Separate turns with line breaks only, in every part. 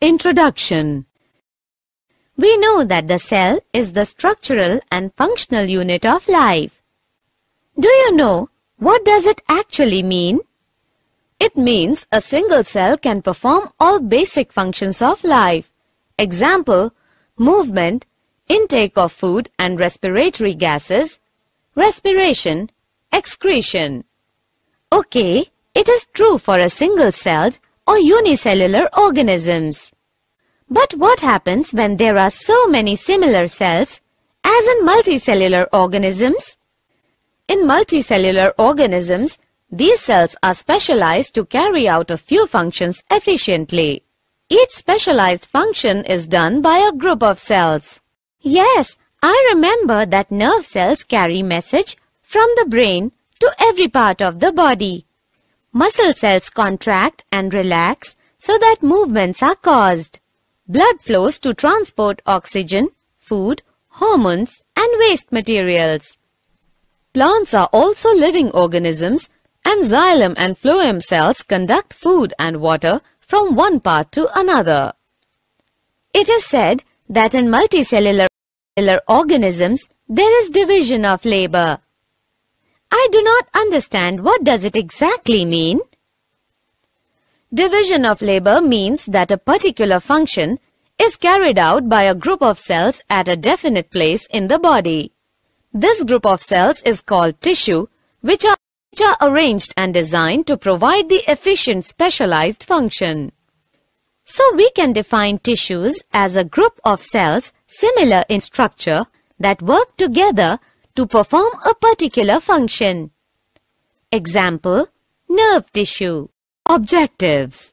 Introduction We know that the cell is the structural and functional unit of life. Do you know what does it actually mean? It means a single cell can perform all basic functions of life. Example, movement, intake of food and respiratory gases, respiration, excretion. Okay, it is true for a single-celled or unicellular organisms. But what happens when there are so many similar cells as in multicellular organisms? In multicellular organisms, these cells are specialized to carry out a few functions efficiently. Each specialized function is done by a group of cells. Yes, I remember that nerve cells carry message from the brain to every part of the body. Muscle cells contract and relax so that movements are caused. Blood flows to transport oxygen, food, hormones and waste materials. Plants are also living organisms and xylem and phloem cells conduct food and water from one part to another. It is said that in multicellular organisms there is division of labor. I do not understand what does it exactly mean. Division of labor means that a particular function is carried out by a group of cells at a definite place in the body. This group of cells is called tissue, which are, which are arranged and designed to provide the efficient specialized function. So we can define tissues as a group of cells similar in structure that work together to perform a particular function. Example, nerve tissue. Objectives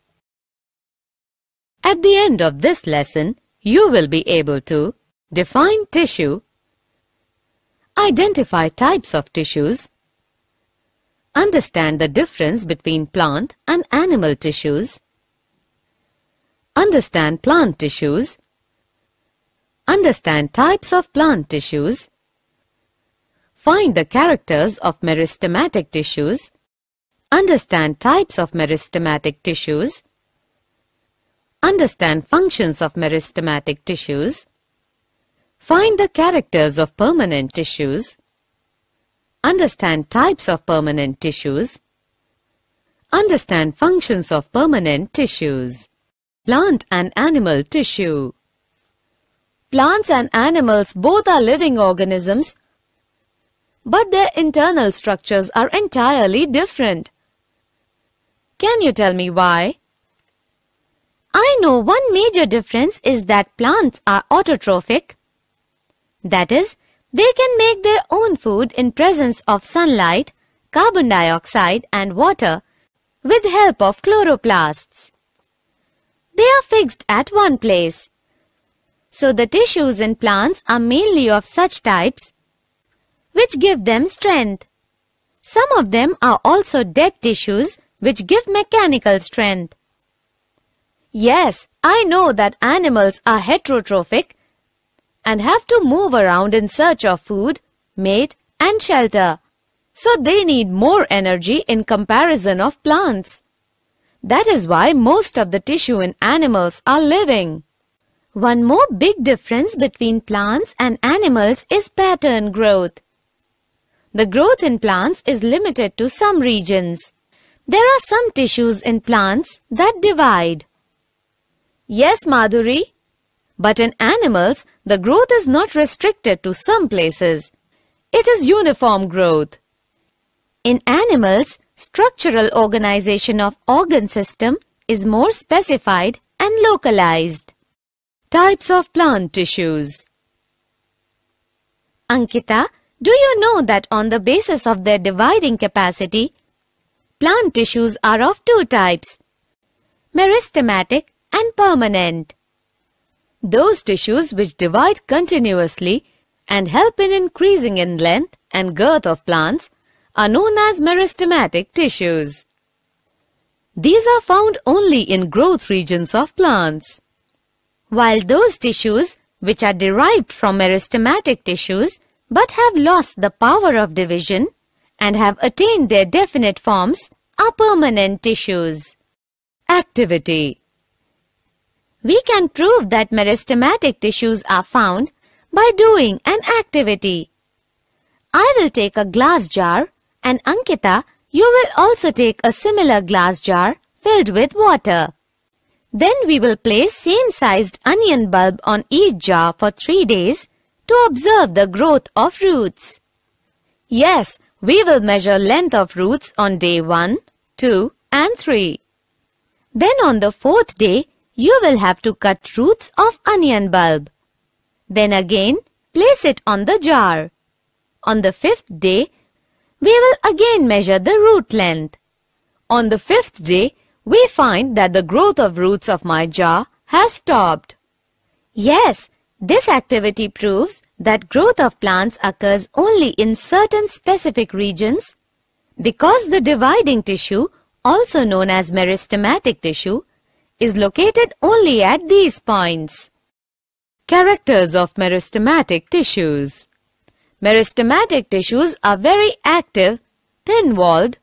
At the end of this lesson, you will be able to define tissue, identify types of tissues, understand the difference between plant and animal tissues, understand plant tissues, understand types of plant tissues, Find the characters of meristematic tissues. Understand types of meristematic tissues. Understand functions of meristematic tissues. Find the characters of permanent tissues. Understand types of permanent tissues. Understand functions of permanent tissues. Plant and animal tissue. Plants and animals both are living organisms but their internal structures are entirely different. Can you tell me why? I know one major difference is that plants are autotrophic. That is, they can make their own food in presence of sunlight, carbon dioxide and water with help of chloroplasts. They are fixed at one place. So the tissues in plants are mainly of such types which give them strength. Some of them are also dead tissues which give mechanical strength. Yes, I know that animals are heterotrophic and have to move around in search of food, mate and shelter. So they need more energy in comparison of plants. That is why most of the tissue in animals are living. One more big difference between plants and animals is pattern growth. The growth in plants is limited to some regions. There are some tissues in plants that divide. Yes, Madhuri. But in animals, the growth is not restricted to some places. It is uniform growth. In animals, structural organization of organ system is more specified and localized. Types of plant tissues Ankita, do you know that on the basis of their dividing capacity, plant tissues are of two types, meristematic and permanent. Those tissues which divide continuously and help in increasing in length and girth of plants are known as meristematic tissues. These are found only in growth regions of plants. While those tissues which are derived from meristematic tissues but have lost the power of division and have attained their definite forms are permanent tissues. Activity We can prove that meristematic tissues are found by doing an activity. I will take a glass jar and Ankita, you will also take a similar glass jar filled with water. Then we will place same-sized onion bulb on each jar for 3 days to observe the growth of roots. Yes, we will measure length of roots on day 1, 2 and 3. Then on the fourth day, you will have to cut roots of onion bulb. Then again, place it on the jar. On the fifth day, we will again measure the root length. On the fifth day, we find that the growth of roots of my jar has stopped. Yes, this activity proves that growth of plants occurs only in certain specific regions because the dividing tissue, also known as meristematic tissue, is located only at these points. Characters of meristematic tissues Meristematic tissues are very active, thin-walled,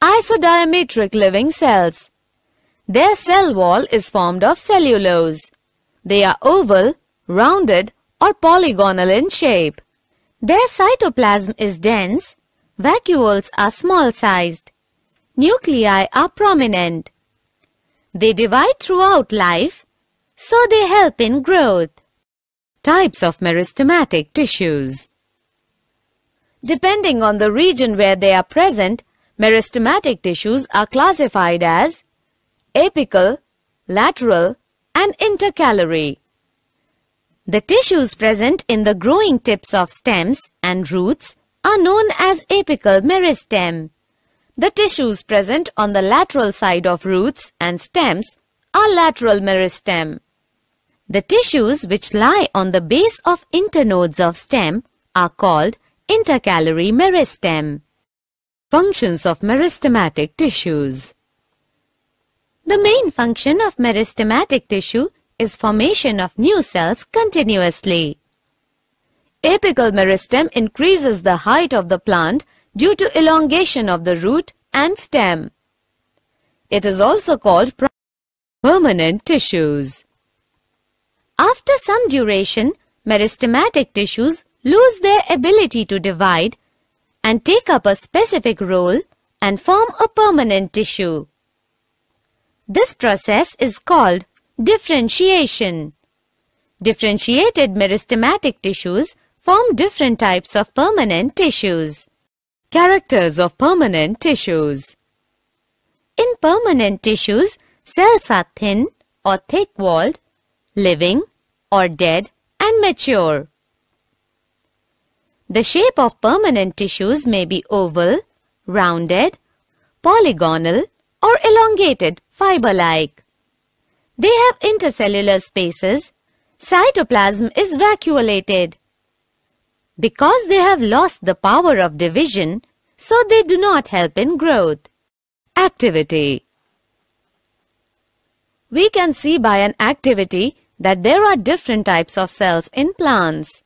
isodiametric living cells. Their cell wall is formed of cellulose. They are oval, rounded or polygonal in shape. Their cytoplasm is dense, vacuoles are small-sized, nuclei are prominent. They divide throughout life, so they help in growth. Types of meristematic tissues Depending on the region where they are present, meristematic tissues are classified as apical, lateral and intercalary. The tissues present in the growing tips of stems and roots are known as apical meristem. The tissues present on the lateral side of roots and stems are lateral meristem. The tissues which lie on the base of internodes of stem are called intercalary meristem. Functions of meristematic tissues The main function of meristematic tissue is formation of new cells continuously. Apical meristem increases the height of the plant due to elongation of the root and stem. It is also called permanent tissues. After some duration, meristematic tissues lose their ability to divide and take up a specific role and form a permanent tissue. This process is called Differentiation Differentiated meristematic tissues form different types of permanent tissues. Characters of permanent tissues In permanent tissues, cells are thin or thick-walled, living or dead and mature. The shape of permanent tissues may be oval, rounded, polygonal or elongated fiber-like. They have intercellular spaces. Cytoplasm is vacuolated. Because they have lost the power of division, so they do not help in growth. Activity We can see by an activity that there are different types of cells in plants.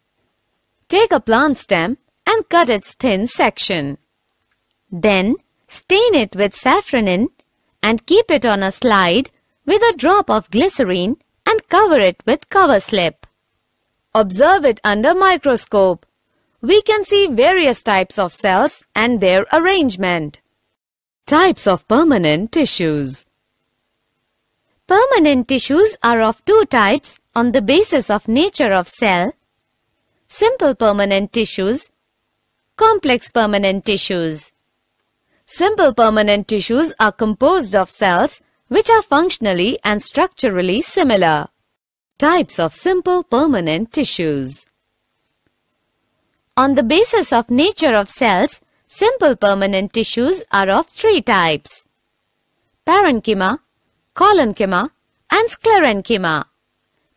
Take a plant stem and cut its thin section. Then stain it with safranin and keep it on a slide with a drop of glycerine and cover it with cover slip. Observe it under microscope. We can see various types of cells and their arrangement. Types of permanent tissues. Permanent tissues are of two types on the basis of nature of cell. Simple permanent tissues, complex permanent tissues. Simple permanent tissues are composed of cells which are functionally and structurally similar. Types of simple permanent tissues On the basis of nature of cells, simple permanent tissues are of three types. Parenchyma, collenchyma and sclerenchyma.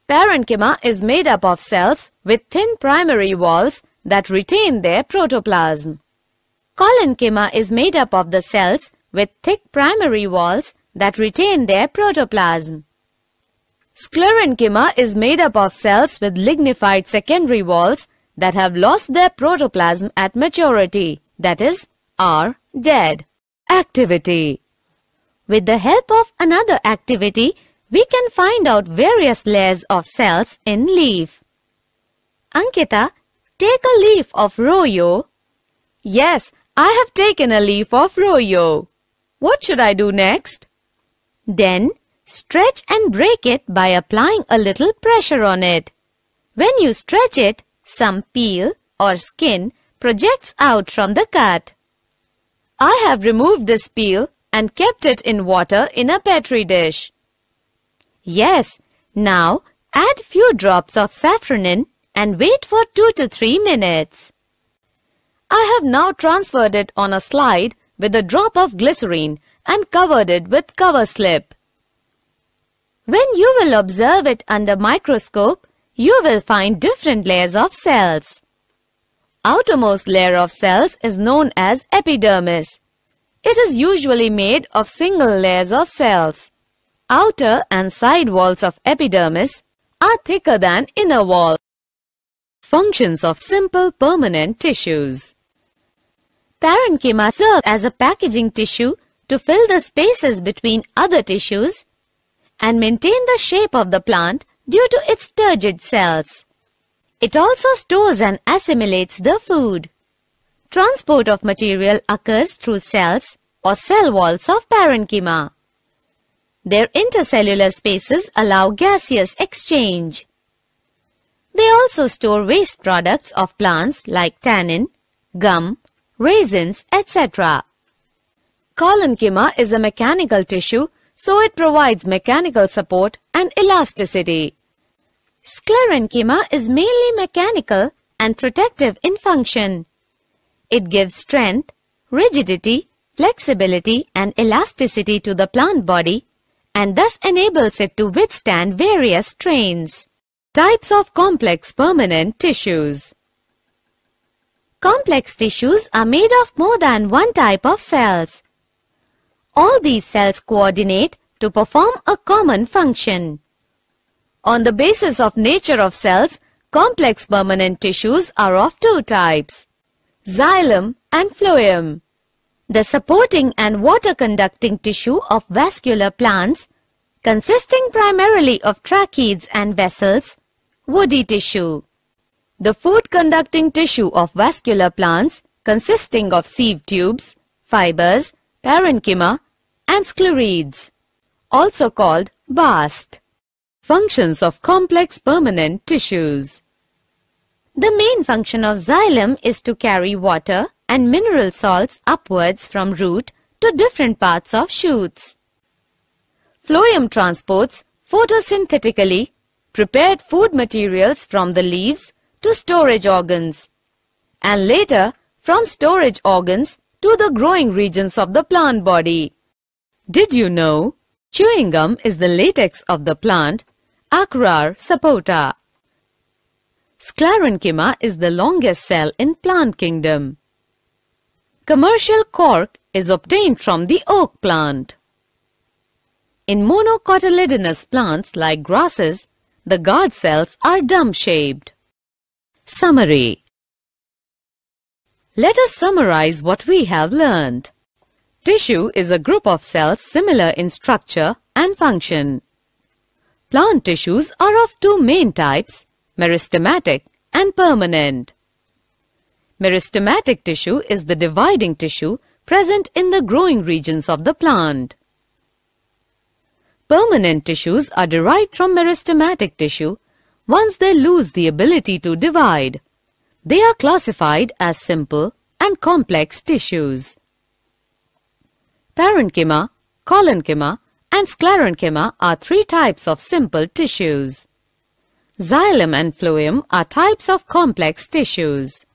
Parenchyma is made up of cells with thin primary walls that retain their protoplasm. Collenchyma is made up of the cells with thick primary walls that retain their protoplasm. Sclerenchyma is made up of cells with lignified secondary walls that have lost their protoplasm at maturity, that is, are dead. Activity With the help of another activity, we can find out various layers of cells in leaf. Ankita, take a leaf of royo. Yes, I have taken a leaf of royo. What should I do next? Then stretch and break it by applying a little pressure on it. When you stretch it, some peel or skin projects out from the cut. I have removed this peel and kept it in water in a petri dish. Yes, now add few drops of saffronin and wait for 2 to 3 minutes. I have now transferred it on a slide with a drop of glycerine and covered it with cover slip. When you will observe it under microscope, you will find different layers of cells. Outermost layer of cells is known as epidermis. It is usually made of single layers of cells. Outer and side walls of epidermis are thicker than inner wall. Functions of simple permanent tissues. Parenchyma serve as a packaging tissue to fill the spaces between other tissues and maintain the shape of the plant due to its turgid cells. It also stores and assimilates the food. Transport of material occurs through cells or cell walls of parenchyma. Their intercellular spaces allow gaseous exchange. They also store waste products of plants like tannin, gum, raisins, etc. Column is a mechanical tissue, so it provides mechanical support and elasticity. Sclerenchyma is mainly mechanical and protective in function. It gives strength, rigidity, flexibility and elasticity to the plant body and thus enables it to withstand various strains. Types of complex permanent tissues Complex tissues are made of more than one type of cells. All these cells coordinate to perform a common function. On the basis of nature of cells, complex permanent tissues are of two types, xylem and phloem. The supporting and water-conducting tissue of vascular plants, consisting primarily of tracheids and vessels, woody tissue. The food-conducting tissue of vascular plants, consisting of sieve tubes, fibers, parenchyma, and sclerides, also called bast. Functions of complex permanent tissues. The main function of xylem is to carry water and mineral salts upwards from root to different parts of shoots. Phloem transports photosynthetically prepared food materials from the leaves to storage organs and later from storage organs to the growing regions of the plant body. Did you know? Chewing gum is the latex of the plant Acrar sapota. Sclerenchyma is the longest cell in plant kingdom. Commercial cork is obtained from the oak plant. In monocotyledonous plants like grasses, the guard cells are dumb shaped Summary Let us summarize what we have learned. Tissue is a group of cells similar in structure and function. Plant tissues are of two main types, meristematic and permanent. Meristematic tissue is the dividing tissue present in the growing regions of the plant. Permanent tissues are derived from meristematic tissue once they lose the ability to divide. They are classified as simple and complex tissues. Parenchyma, colonchyma, and sclerenchyma are three types of simple tissues. Xylem and phloem are types of complex tissues.